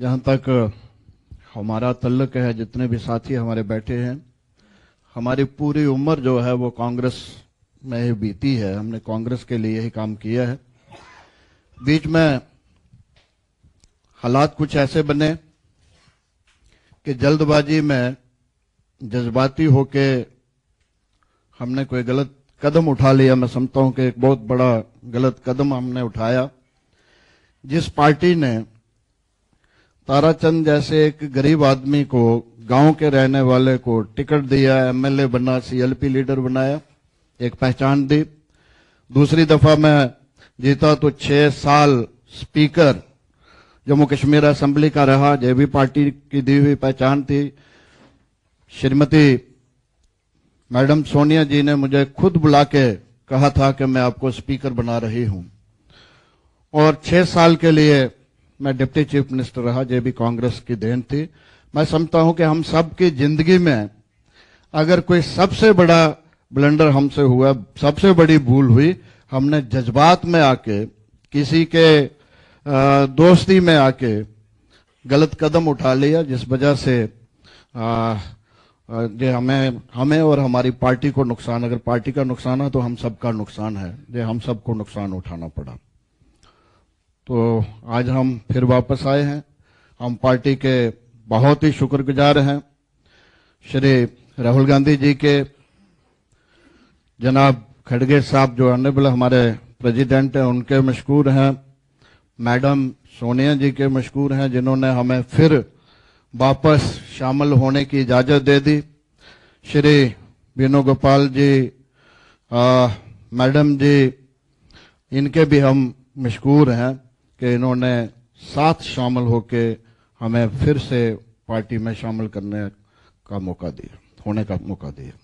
जहाँ तक हमारा तल्लक है जितने भी साथी हमारे बैठे हैं हमारी पूरी उम्र जो है वो कांग्रेस में ही बीती है हमने कांग्रेस के लिए ही काम किया है बीच में हालात कुछ ऐसे बने कि जल्दबाजी में जज्बाती होके हमने कोई गलत कदम उठा लिया मैं समझता हूं कि एक बहुत बड़ा गलत कदम हमने उठाया जिस पार्टी ने ताराचंद जैसे एक गरीब आदमी को गांव के रहने वाले को टिकट दिया एमएलए बना सीएलपी लीडर बनाया एक पहचान दी दूसरी दफा मैं जीता तो छह साल स्पीकर जम्मू कश्मीर असेंबली का रहा जेबी पार्टी की दी हुई पहचान थी श्रीमती मैडम सोनिया जी ने मुझे खुद बुला के कहा था कि मैं आपको स्पीकर बना रही हूं और छह साल के लिए मैं डिप्टी चीफ मिनिस्टर रहा जो भी कांग्रेस की देन थी मैं समझता हूं कि हम सब की जिंदगी में अगर कोई सबसे बड़ा ब्लंडर हमसे हुआ सबसे बड़ी भूल हुई हमने जज्बात में आके किसी के दोस्ती में आके गलत कदम उठा लिया जिस वजह से जे हमें हमें और हमारी पार्टी को नुकसान अगर पार्टी का नुकसान है तो हम सबका नुकसान है जे हम सबको नुकसान उठाना पड़ा तो आज हम फिर वापस आए हैं हम पार्टी के बहुत ही शुक्रगुजार हैं श्री राहुल गांधी जी के जनाब खड़गे साहब जो ऑनरेबल हमारे प्रेसिडेंट हैं उनके मशहूर हैं मैडम सोनिया जी के मशहूर हैं जिन्होंने हमें फिर वापस शामिल होने की इजाज़त दे दी श्री वेणुगोपाल जी आ, मैडम जी इनके भी हम मशहूर हैं कि इन्होंने साथ शामिल होके हमें फिर से पार्टी में शामिल करने का मौका दिया होने का मौका दिया